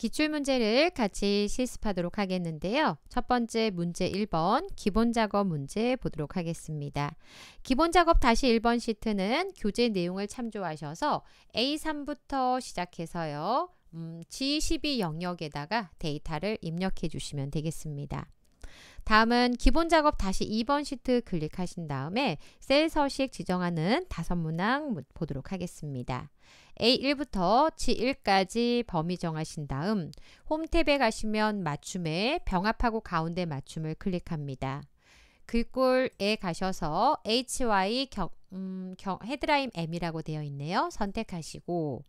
기출문제를 같이 실습하도록 하겠는데요. 첫 번째 문제 1번 기본작업 문제 보도록 하겠습니다. 기본작업 다시 1번 시트는 교재 내용을 참조하셔서 A3부터 시작해서요. 음, G12 영역에다가 데이터를 입력해 주시면 되겠습니다. 다음은 기본 작업 다시 2번 시트 클릭하신 다음에 셀 서식 지정하는 다섯 문항 보도록 하겠습니다. A1부터 G1까지 범위 정하신 다음 홈 탭에 가시면 맞춤에 병합하고 가운데 맞춤을 클릭합니다. 글꼴에 가셔서 HY 경, 음, 경, 헤드라인 M이라고 되어 있네요. 선택하시고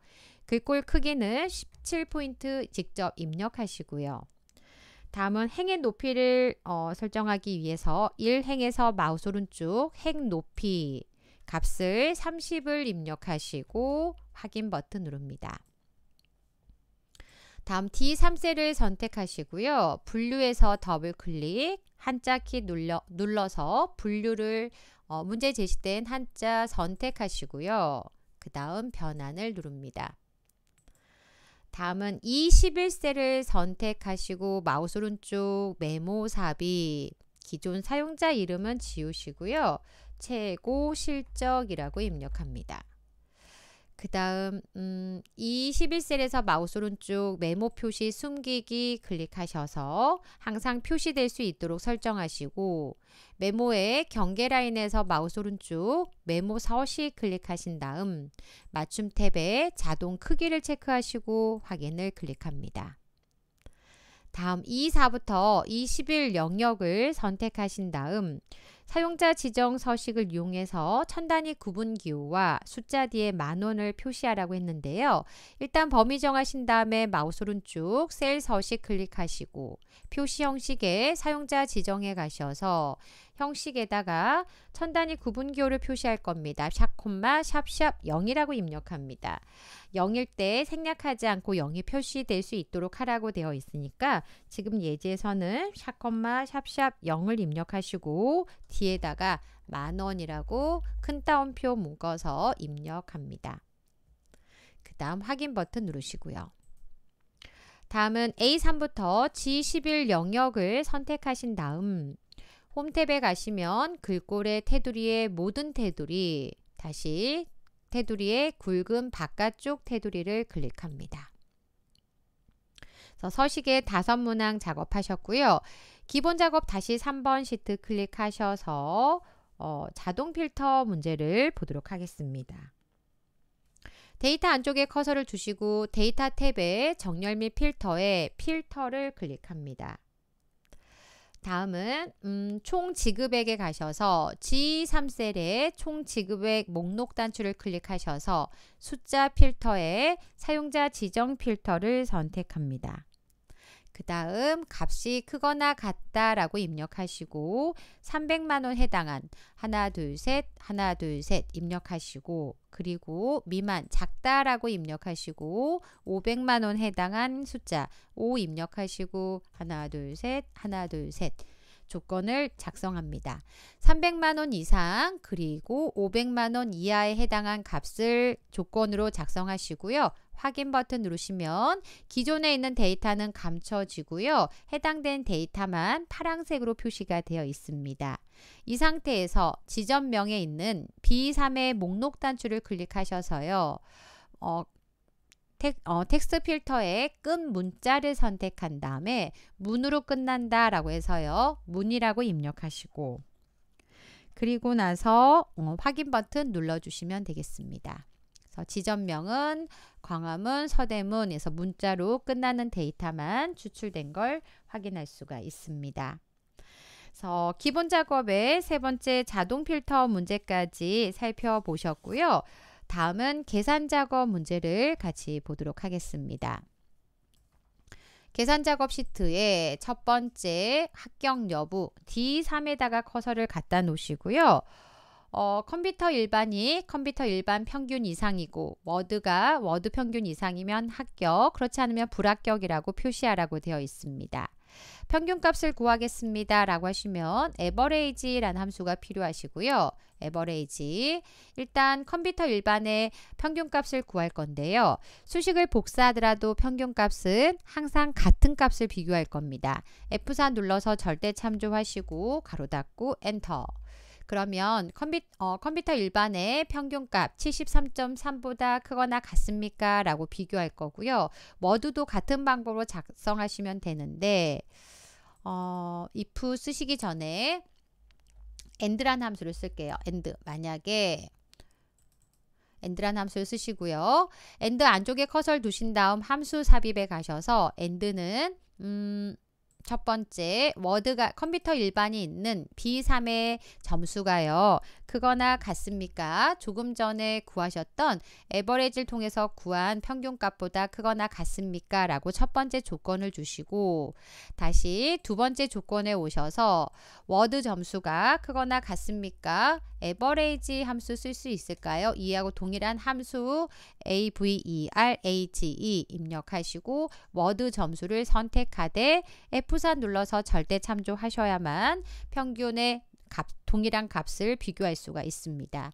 글꼴 크기는 17포인트 직접 입력하시고요. 다음은 행의 높이를 어, 설정하기 위해서 1행에서 마우스 오른쪽 행 높이 값을 30을 입력하시고 확인 버튼 누릅니다. 다음 D3셀을 선택하시고요. 분류에서 더블 클릭, 한자키 눌러, 눌러서 분류를 어, 문제 제시된 한자 선택하시고요. 그 다음 변환을 누릅니다. 다음은 21셀을 e 선택하시고 마우스 오른쪽 메모 삽입 기존 사용자 이름은 지우시고요. 최고 실적이라고 입력합니다. 그 다음 음, 이 11셀에서 마우스 오른쪽 메모 표시 숨기기 클릭하셔서 항상 표시될 수 있도록 설정하시고 메모의 경계 라인에서 마우스 오른쪽 메모 서식 클릭하신 다음 맞춤 탭에 자동 크기를 체크하시고 확인을 클릭합니다. 다음 2, 4부터 21 영역을 선택하신 다음 사용자 지정 서식을 이용해서 천 단위 구분 기호와 숫자 뒤에 만 원을 표시하라고 했는데요. 일단 범위 정하신 다음에 마우스 오른쪽 셀 서식 클릭하시고 표시 형식에 사용자 지정에 가셔서 형식에다가 천 단위 구분 기호를 표시할 겁니다. 샵 콤마 샵샵 0이라고 입력합니다. 0일 때 생략하지 않고 0이 표시될 수 있도록 하라고 되어 있으니까 지금 예제에서는 샵 콤마 샵샵 0을 입력하시고 뒤에다가 만 원이라고 큰 따옴표 묶어서 입력합니다. 그 다음 확인 버튼 누르시고요. 다음은 A3부터 G11 영역을 선택하신 다음 홈탭에 가시면 글꼴의 테두리의 모든 테두리 다시 테두리의 굵은 바깥쪽 테두리를 클릭합니다. 서식에 다섯 문항 작업하셨고요. 기본 작업 다시 3번 시트 클릭하셔서 어, 자동 필터 문제를 보도록 하겠습니다. 데이터 안쪽에 커서를 두시고 데이터 탭에 정렬 및 필터에 필터를 클릭합니다. 다음은 음, 총 지급액에 가셔서 G3셀에 총 지급액 목록 단추를 클릭하셔서 숫자 필터에 사용자 지정 필터를 선택합니다. 그 다음 값이 크거나 같다라고 입력하시고 300만 원 해당한 하나 둘 셋 하나 둘 셋 입력하시고 그리고 미만 작다라고 입력하시고 500만 원 해당한 숫자 5 입력하시고 하나 둘 셋 하나 둘 셋 조건을 작성합니다. 300만 원 이상 그리고 500만 원 이하에 해당한 값을 조건으로 작성하시고요. 확인 버튼 누르시면 기존에 있는 데이터는 감춰지고요. 해당된 데이터만 파란색으로 표시가 되어 있습니다. 이 상태에서 지점명에 있는 B3의 목록 단추를 클릭하셔서요. 어, 텍, 어, 텍스트 필터에끈 문자를 선택한 다음에 문으로 끝난다 라고 해서요. 문이라고 입력하시고 그리고 나서 어, 확인 버튼 눌러주시면 되겠습니다. 그래서 지점명은 광화문, 서대문에서 문자로 끝나는 데이터만 추출된 걸 확인할 수가 있습니다. 그래서 기본 작업의 세 번째 자동 필터 문제까지 살펴보셨고요. 다음은 계산 작업 문제를 같이 보도록 하겠습니다. 계산 작업 시트에 첫 번째 합격 여부 D3에다가 커서를 갖다 놓으시고요. 어, 컴퓨터 일반이 컴퓨터 일반 평균 이상이고 워드가 워드 평균 이상이면 합격, 그렇지 않으면 불합격이라고 표시하라고 되어 있습니다. 평균값을 구하겠습니다 라고 하시면 average라는 함수가 필요하시고요. average 일단 컴퓨터 일반의 평균값을 구할 건데요. 수식을 복사하더라도 평균값은 항상 같은 값을 비교할 겁니다. F4 눌러서 절대 참조하시고 가로 닫고 엔터 그러면 컴퓨, 어, 컴퓨터 일반의 평균값 73.3보다 크거나 같습니까? 라고 비교할 거고요. 모두도 같은 방법으로 작성하시면 되는데 어, if 쓰시기 전에 and라는 함수를 쓸게요. and 만약에 a n 라는 함수를 쓰시고요. a n 안쪽에 커서를 두신 다음 함수 삽입에 가셔서 a n 는 음, 첫 번째, 워드가 컴퓨터 일반이 있는 B3의 점수가요. 그거나 같습니까? 조금 전에 구하셨던 에버레이지를 통해서 구한 평균값보다 크거나 같습니까? 라고 첫 번째 조건을 주시고 다시 두 번째 조건에 오셔서 워드 점수가 크거나 같습니까? 에버레이지 함수 쓸 수 있을까요? 이하고 동일한 함수 a v e r h e 입력하시고 워드 점수를 선택하되 F4 눌러서 절대 참조하셔야만 평균의 값, 동일한 값을 비교할 수가 있습니다.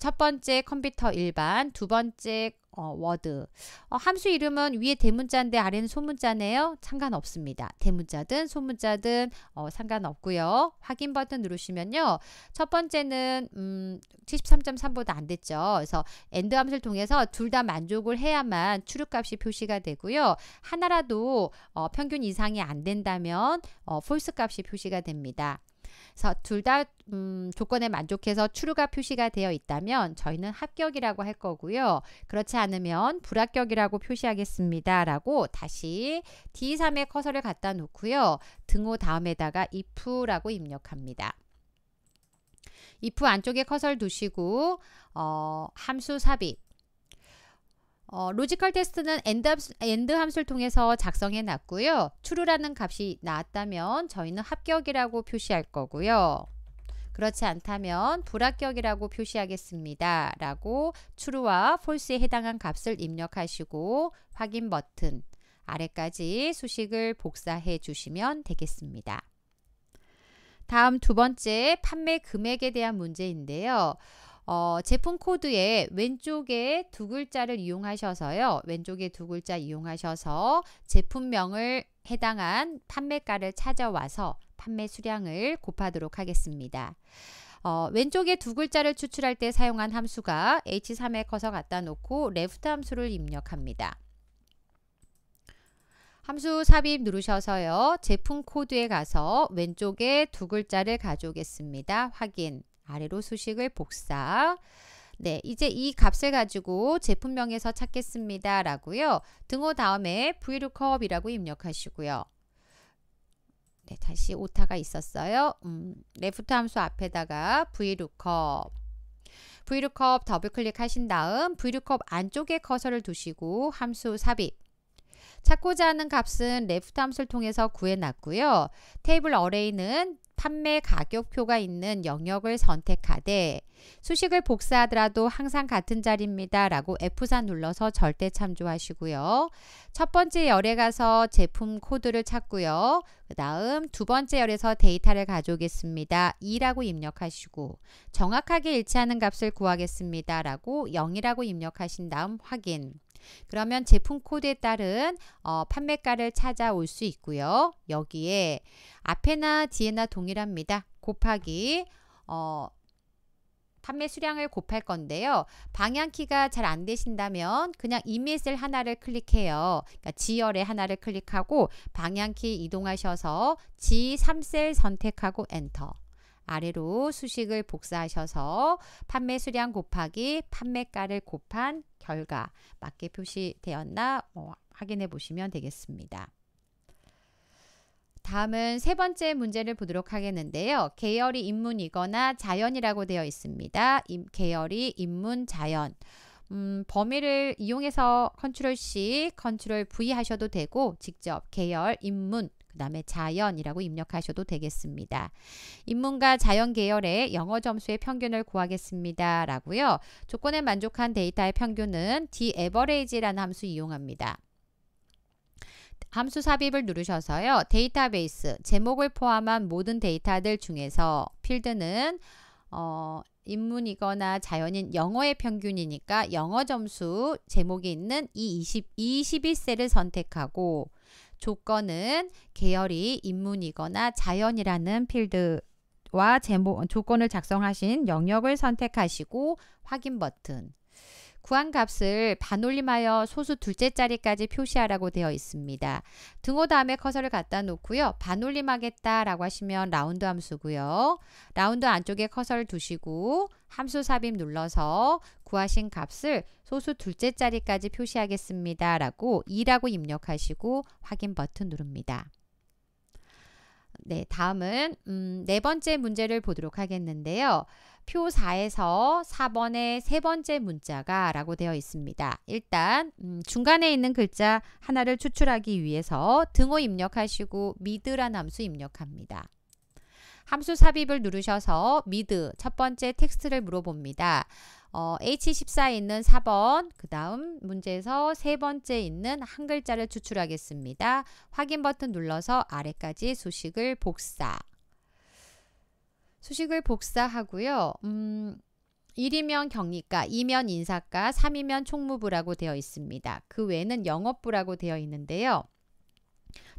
첫 번째 컴퓨터 일반, 두 번째 어, 워드. 어, 함수 이름은 위에 대문자인데 아래는 소문자네요. 상관없습니다. 대문자든 소문자든 어, 상관없고요. 확인 버튼 누르시면요. 첫 번째는 음, 73.3보다 안 됐죠. 그래서 엔드 함수를 통해서 둘 다 만족을 해야만 출력값이 표시가 되고요. 하나라도 어, 평균 이상이 안 된다면 어, false 값이 표시가 됩니다. 둘다 음, 조건에 만족해서 추루가 표시가 되어 있다면 저희는 합격이라고 할 거고요. 그렇지 않으면 불합격이라고 표시하겠습니다. 라고 다시 d 3의 커서를 갖다 놓고요. 등호 다음에다가 if라고 입력합니다. if 안쪽에 커서를 두시고 어, 함수 삽입 어, 로지컬 테스트는 엔드, 함수, 를 통해서 작성해 놨고요. 추루라는 값이 나왔다면 저희는 합격이라고 표시할 거고요. 그렇지 않다면 불합격이라고 표시하겠습니다. 라고 추루와 false에 해당한 값을 입력하시고 확인 버튼 아래까지 수식을 복사해 주시면 되겠습니다. 다음 두 번째 판매 금액에 대한 문제인데요. 어, 제품 코드에 왼쪽에 두 글자를 이용하셔서요. 왼쪽에 두 글자 이용하셔서 제품명을 해당한 판매가를 찾아와서 판매 수량을 곱하도록 하겠습니다. 어, 왼쪽에 두 글자를 추출할 때 사용한 함수가 H3에 커서 갖다 놓고 left 함수를 입력합니다. 함수 삽입 누르셔서요. 제품 코드에 가서 왼쪽에 두 글자를 가져오겠습니다. 확인. 아래로 수식을 복사. 네, 이제 이 값을 가지고 제품명에서 찾겠습니다. 라고요. 등호 다음에 vlookup이라고 입력하시고요. 네, 다시 오타가 있었어요. 음, 레프트 함수 앞에다가 vlookup vlookup 더블 클릭하신 다음 vlookup 안쪽에 커서를 두시고 함수 삽입 찾고자 하는 값은 레프트 함수를 통해서 구해놨고요. 테이블 어레이는 판매 가격표가 있는 영역을 선택하되 수식을 복사하더라도 항상 같은 자리입니다. 라고 F4 눌러서 절대 참조하시고요. 첫 번째 열에 가서 제품 코드를 찾고요. 그 다음 두 번째 열에서 데이터를 가져오겠습니다. 2라고 입력하시고 정확하게 일치하는 값을 구하겠습니다. 라고 0이라고 입력하신 다음 확인 그러면 제품 코드에 따른 어, 판매가를 찾아올 수 있고요. 여기에 앞에나 뒤에나 동일합니다. 곱하기 어, 판매 수량을 곱할 건데요. 방향키가 잘 안 되신다면 그냥 이밋을 하나를 클릭해요. 그러니까 지열의 하나를 클릭하고 방향키 이동하셔서 G3셀 선택하고 엔터. 아래로 수식을 복사하셔서 판매 수량 곱하기 판매가를 곱한 결과 맞게 표시되었나 뭐 확인해 보시면 되겠습니다. 다음은 세 번째 문제를 보도록 하겠는데요. 계열이 인문이거나 자연이라고 되어 있습니다. 계열이 인문, 자연. 음, 범위를 이용해서 컨트롤 C, 컨트롤 V 하셔도 되고 직접 계열, 입문그 다음에 자연이라고 입력하셔도 되겠습니다. 인문과 자연 계열의 영어 점수의 평균을 구하겠습니다. 라고요. 조건에 만족한 데이터의 평균은 daverage라는 함수 이용합니다. 함수 삽입을 누르셔서요. 데이터베이스, 제목을 포함한 모든 데이터들 중에서 필드는 어, 인문이거나 자연인 영어의 평균이니까 영어 점수 제목이 있는 이 20, 21세를 선택하고 조건은 계열이 인문이거나 자연이라는 필드와 제목, 조건을 작성하신 영역을 선택하시고 확인 버튼 구한 값을 반올림하여 소수 둘째 자리까지 표시하라고 되어 있습니다. 등호 다음에 커서를 갖다 놓고요. 반올림하겠다라고 하시면 라운드 함수고요. 라운드 안쪽에 커서를 두시고 함수 삽입 눌러서 구하신 값을 소수 둘째 자리까지 표시하겠습니다. 라고 2라고 입력하시고 확인 버튼 누릅니다. 네, 다음은 음, 네 번째 문제를 보도록 하겠는데요. 표 4에서 4번의 세 번째 문자가 라고 되어 있습니다. 일단 음, 중간에 있는 글자 하나를 추출하기 위해서 등호 입력하시고 미드란 함수 입력합니다. 함수 삽입을 누르셔서 미드 첫 번째 텍스트를 물어봅니다. 어, H14에 있는 4번, 그 다음 문제에서 세 번째 있는 한 글자를 추출하겠습니다. 확인 버튼 눌러서 아래까지 수식을 복사. 수식을 복사하고요. 음, 1이면 경리과, 2면 인사과, 3이면 총무부라고 되어 있습니다. 그 외에는 영업부라고 되어 있는데요.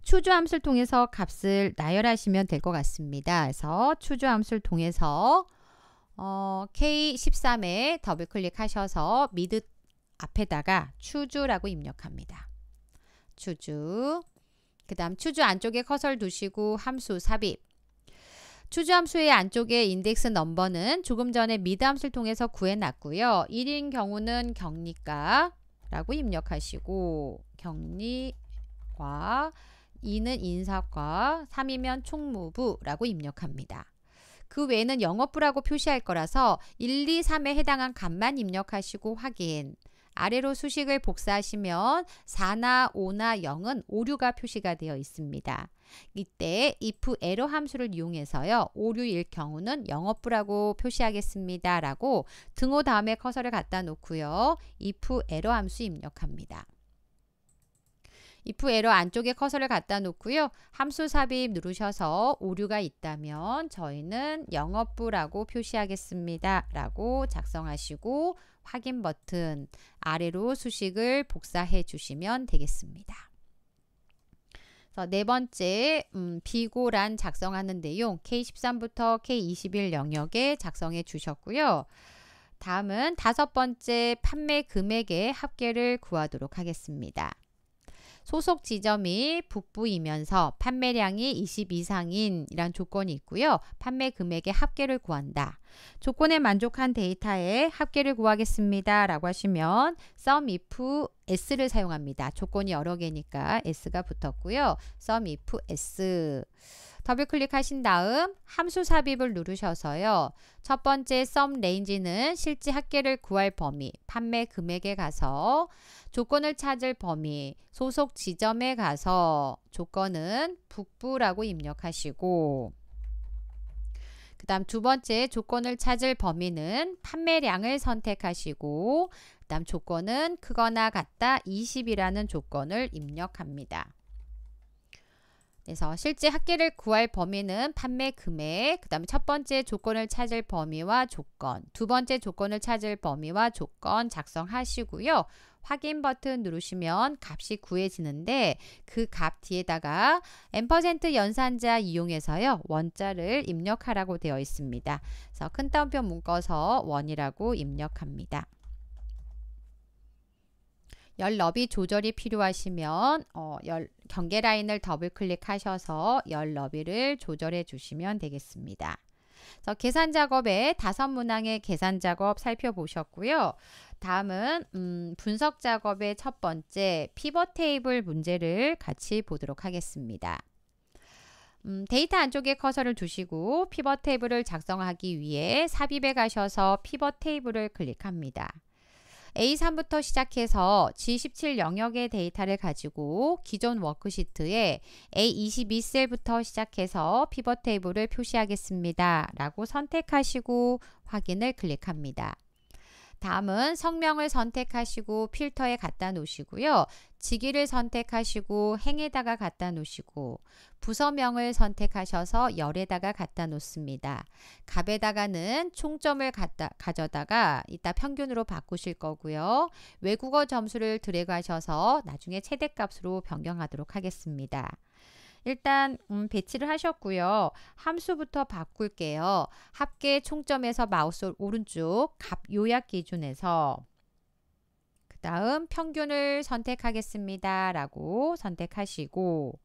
추주함수를 통해서 값을 나열하시면 될 것 같습니다. 그래서 추주함수를 통해서 어, K13에 더블 클릭하셔서 미드 앞에다가 추주라고 입력합니다. 추주 그 다음 추주 안쪽에 커서를 두시고 함수 삽입 추주 함수의 안쪽에 인덱스 넘버는 조금 전에 미드 함수를 통해서 구해놨고요. 1인 경우는 격리가 라고 입력하시고 격리와 2는 인사과, 3이면 총무부라고 입력합니다. 그 외에는 영업부라고 표시할 거라서 1, 2, 3에 해당한 값만 입력하시고 확인. 아래로 수식을 복사하시면 4나 5나 0은 오류가 표시가 되어 있습니다. 이때 if error 함수를 이용해서요. 오류일 경우는 영업부라고 표시하겠습니다. 라고 등호 다음에 커서를 갖다 놓고요. if error 함수 입력합니다. if 에러 안쪽에 커서를 갖다 놓고요. 함수 삽입 누르셔서 오류가 있다면 저희는 영업부라고 표시하겠습니다. 라고 작성하시고 확인 버튼 아래로 수식을 복사해 주시면 되겠습니다. 네 번째 음, 비고란 작성하는 내용 K13부터 K21 영역에 작성해 주셨고요. 다음은 다섯 번째 판매 금액의 합계를 구하도록 하겠습니다. 소속 지점이 북부이면서 판매량이 20 이상인 이런 조건이 있고요. 판매 금액의 합계를 구한다. 조건에 만족한 데이터에 합계를 구하겠습니다. 라고 하시면 sum if s를 사용합니다. 조건이 여러 개니까 s가 붙었고요. sum if s 더블 클릭하신 다음 함수 삽입을 누르셔서요. 첫 번째 썸 레인지는 실제 합계를 구할 범위, 판매 금액에 가서 조건을 찾을 범위, 소속 지점에 가서 조건은 북부라고 입력하시고 그 다음 두 번째 조건을 찾을 범위는 판매량을 선택하시고 그 다음 조건은 크거나 같다 20이라는 조건을 입력합니다. 그래서 실제 학계를 구할 범위는 판매 금액, 그 다음에 첫 번째 조건을 찾을 범위와 조건, 두 번째 조건을 찾을 범위와 조건 작성하시고요. 확인 버튼 누르시면 값이 구해지는데 그 값 뒤에다가 n% 연산자 이용해서요. 원자를 입력하라고 되어 있습니다. 그래서 큰 따옴표 묶어서 원이라고 입력합니다. 열 너비 조절이 필요하시면 어, 열, 경계 라인을 더블 클릭하셔서 열 너비를 조절해 주시면 되겠습니다. 그래서 계산 작업에 다섯 문항의 계산 작업 살펴보셨고요. 다음은 음, 분석 작업의 첫 번째 피벗 테이블 문제를 같이 보도록 하겠습니다. 음, 데이터 안쪽에 커서를 두시고 피벗 테이블을 작성하기 위해 삽입에 가셔서 피벗 테이블을 클릭합니다. A3부터 시작해서 G17 영역의 데이터를 가지고 기존 워크시트에 A22셀부터 시작해서 피벗 테이블을 표시하겠습니다. 라고 선택하시고 확인을 클릭합니다. 다음은 성명을 선택하시고 필터에 갖다 놓으시고요. 직위를 선택하시고 행에다가 갖다 놓으시고 부서명을 선택하셔서 열에다가 갖다 놓습니다. 갑에다가는 총점을 갖다, 가져다가 이따 평균으로 바꾸실 거고요. 외국어 점수를 드래그하셔서 나중에 최대값으로 변경하도록 하겠습니다. 일단 음, 배치를 하셨고요. 함수부터 바꿀게요. 합계 총점에서 마우스 오른쪽 값 요약 기준에서 그 다음 평균을 선택하겠습니다. 라고 선택하시고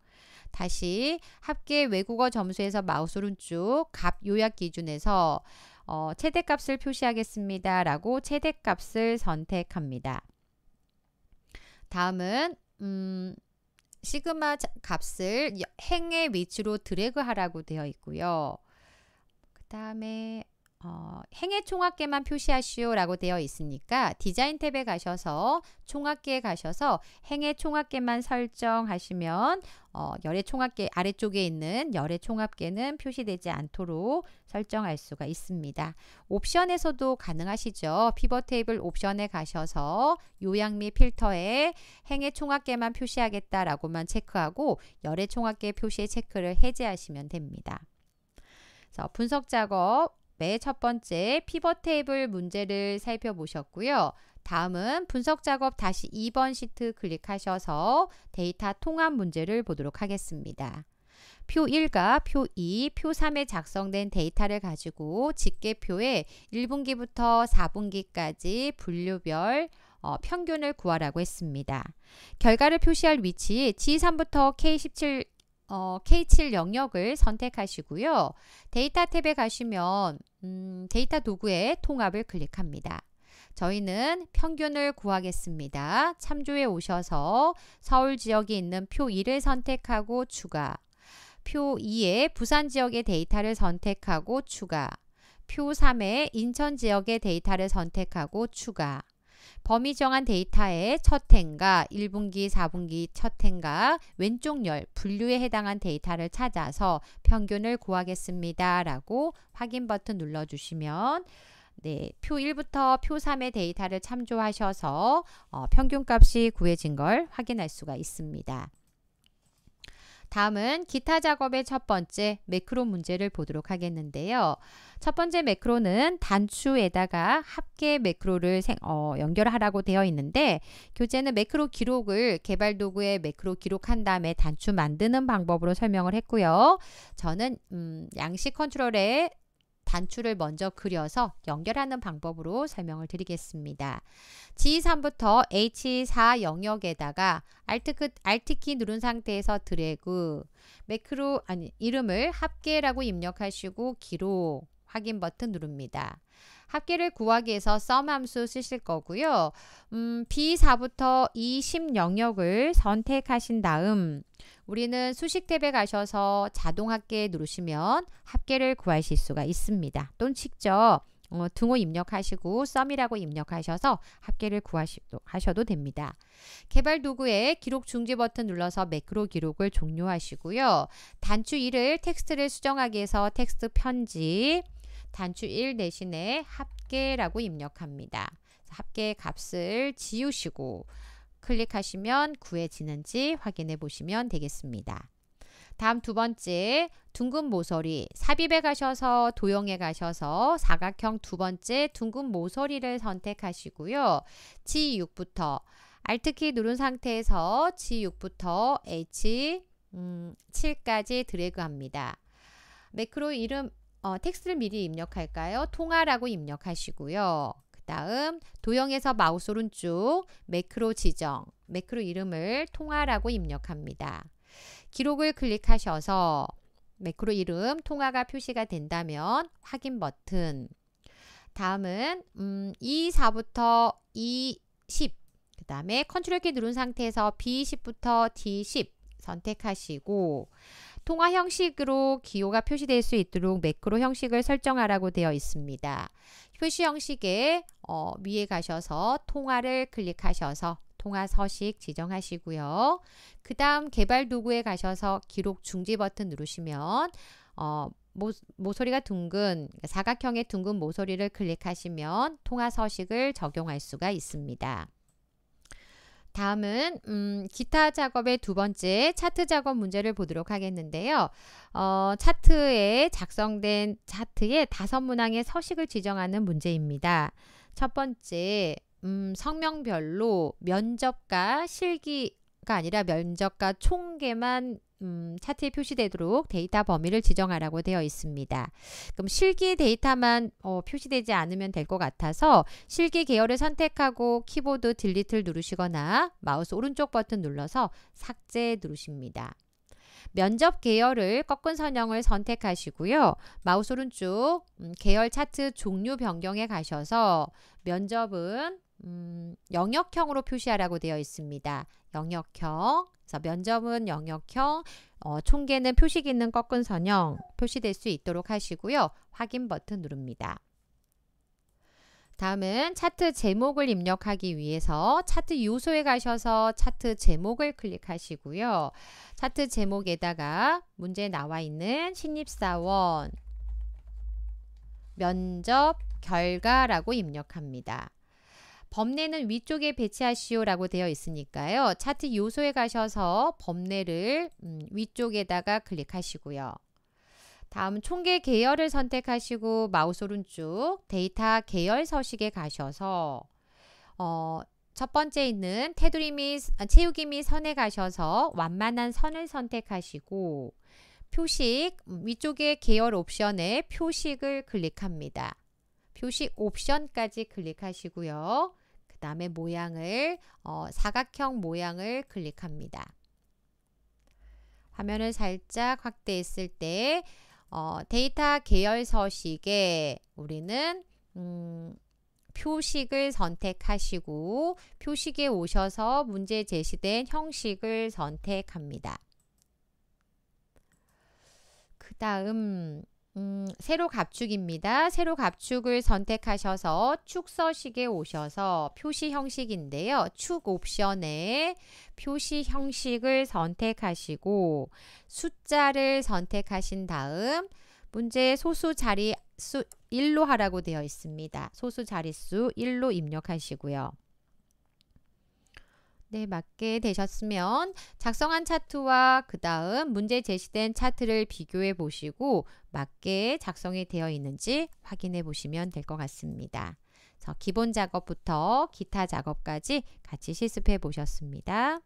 다시 합계 외국어 점수에서 마우스 오른쪽 값 요약 기준에서 어, 최대값을 표시하겠습니다. 라고 최대값을 선택합니다. 다음은 음, 시그마 값을 행의 위치로 드래그하라고 되어 있고요. 그 다음에 어, 행해 총합계만 표시하시오라고 되어 있으니까 디자인 탭에 가셔서 총합계에 가셔서 행해 총합계만 설정하시면 어, 열의 총합계 아래쪽에 있는 열의 총합계는 표시되지 않도록 설정할 수가 있습니다. 옵션에서도 가능하시죠. 피벗 테이블 옵션에 가셔서 요약 및 필터에 행해 총합계만 표시하겠다라고만 체크하고 열의 총합계 표시의 체크를 해제하시면 됩니다. 분석 작업 네, 첫 번째 피벗 테이블 문제를 살펴보셨고요. 다음은 분석 작업 다시 2번 시트 클릭하셔서 데이터 통합 문제를 보도록 하겠습니다. 표 1과 표 2, 표 3에 작성된 데이터를 가지고 집계표에 1분기부터 4분기까지 분류별 어, 평균을 구하라고 했습니다. 결과를 표시할 위치 G3부터 K17 어, K7 영역을 선택하시고요. 데이터 탭에 가시면 음, 데이터 도구의 통합을 클릭합니다. 저희는 평균을 구하겠습니다. 참조에 오셔서 서울 지역이 있는 표 1을 선택하고 추가 표 2에 부산 지역의 데이터를 선택하고 추가 표 3에 인천 지역의 데이터를 선택하고 추가 범위 정한 데이터의 첫 행과 1분기, 4분기 첫 행과 왼쪽 열 분류에 해당한 데이터를 찾아서 평균을 구하겠습니다. 라고 확인 버튼 눌러주시면 네, 표 1부터 표 3의 데이터를 참조하셔서 어, 평균값이 구해진 걸 확인할 수가 있습니다. 다음은 기타 작업의 첫 번째 매크로 문제를 보도록 하겠는데요. 첫 번째 매크로는 단추에다가 합계 매크로를 생, 어, 연결하라고 되어 있는데 교재는 매크로 기록을 개발 도구에 매크로 기록한 다음에 단추 만드는 방법으로 설명을 했고요. 저는 음, 양식 컨트롤에 단추를 먼저 그려서 연결하는 방법으로 설명을 드리겠습니다. G3부터 H4 영역에다가 Alt, a l t 누른 상태에서 드래그, 매크로, 아니, 이름을 합계라고 입력하시고 기록, 확인 버튼 누릅니다. 합계를 구하기 위해서 썸 함수 쓰실 거고요. 음, B4부터 E10 영역을 선택하신 다음 우리는 수식 탭에 가셔서 자동 합계 누르시면 합계를 구하실 수가 있습니다. 또는 직접 어, 등호 입력하시고 썸이라고 입력하셔서 합계를 구하셔도 됩니다. 개발 도구에 기록 중지 버튼 눌러서 매크로 기록을 종료하시고요. 단추 1을 텍스트를 수정하기 위해서 텍스트 편집 단추 1 대신에 합계라고 입력합니다. 합계 값을 지우시고 클릭하시면 구해지는지 확인해 보시면 되겠습니다. 다음 두 번째 둥근 모서리 삽입에 가셔서 도형에 가셔서 사각형 두 번째 둥근 모서리를 선택하시고요. G6부터 Alt키 누른 상태에서 G6부터 H7까지 음, 드래그합니다. 매크로 이름 어, 텍스트를 미리 입력할까요? 통화라고 입력하시고요. 그 다음 도형에서 마우스 오른쪽 매크로 지정, 매크로 이름을 통화라고 입력합니다. 기록을 클릭하셔서 매크로 이름 통화가 표시가 된다면 확인 버튼 다음은 음, 2, 4부터 2, 10. 그 다음에 컨트롤 키 누른 상태에서 B10부터 D10 선택하시고 통화 형식으로 기호가 표시될 수 있도록 매크로 형식을 설정하라고 되어 있습니다. 표시 형식에 어, 위에 가셔서 통화를 클릭하셔서 통화 서식 지정하시고요. 그 다음 개발 도구에 가셔서 기록 중지 버튼 누르시면 어, 모, 모서리가 둥근 사각형의 둥근 모서리를 클릭하시면 통화 서식을 적용할 수가 있습니다. 다음은 음, 기타 작업의 두 번째 차트 작업 문제를 보도록 하겠는데요. 어, 차트에 작성된 차트의 다섯 문항의 서식을 지정하는 문제입니다. 첫 번째, 음, 성명별로 면접과 실기가 아니라 면접과 총계만 음, 차트에 표시되도록 데이터 범위를 지정하라고 되어 있습니다. 그럼 실기 데이터만 어, 표시되지 않으면 될 것 같아서 실기 계열을 선택하고 키보드 딜리트를 누르시거나 마우스 오른쪽 버튼 눌러서 삭제 누르십니다. 면접 계열을 꺾은 선형을 선택하시고요. 마우스 오른쪽 음, 계열 차트 종류 변경에 가셔서 면접은 음, 영역형으로 표시하라고 되어 있습니다. 영역형. 그래서 면접은 영역형, 어, 총계는 표시 기능 꺾은 선형 표시될 수 있도록 하시고요. 확인 버튼 누릅니다. 다음은 차트 제목을 입력하기 위해서 차트 요소에 가셔서 차트 제목을 클릭하시고요. 차트 제목에다가 문제에 나와 있는 신입사원 면접 결과라고 입력합니다. 범례는 위쪽에 배치하시오라고 되어 있으니까요. 차트 요소에 가셔서 범례를 음, 위쪽에다가 클릭하시고요. 다음 총계 계열을 선택하시고 마우스 오른쪽 데이터 계열 서식에 가셔서 어, 첫 번째 있는 테두리 및 아, 채우기 및 선에 가셔서 완만한 선을 선택하시고 표식 음, 위쪽에 계열 옵션에 표식을 클릭합니다. 표식 옵션까지 클릭하시고요. 다음에 모양을 어, 사각형 모양을 클릭합니다. 화면을 살짝 확대했을 때 어, 데이터 계열 서식에 우리는 음, 표식을 선택하시고 표식에 오셔서 문제 제시된 형식을 선택합니다. 그 다음 음, 세로 갑축입니다. 세로 갑축을 선택하셔서 축서식에 오셔서 표시 형식인데요. 축 옵션에 표시 형식을 선택하시고 숫자를 선택하신 다음 문제 소수 자리 수 1로 하라고 되어 있습니다. 소수 자릿수 1로 입력하시고요. 네, 맞게 되셨으면 작성한 차트와 그 다음 문제 제시된 차트를 비교해 보시고 맞게 작성이 되어 있는지 확인해 보시면 될 것 같습니다. 기본 작업부터 기타 작업까지 같이 실습해 보셨습니다.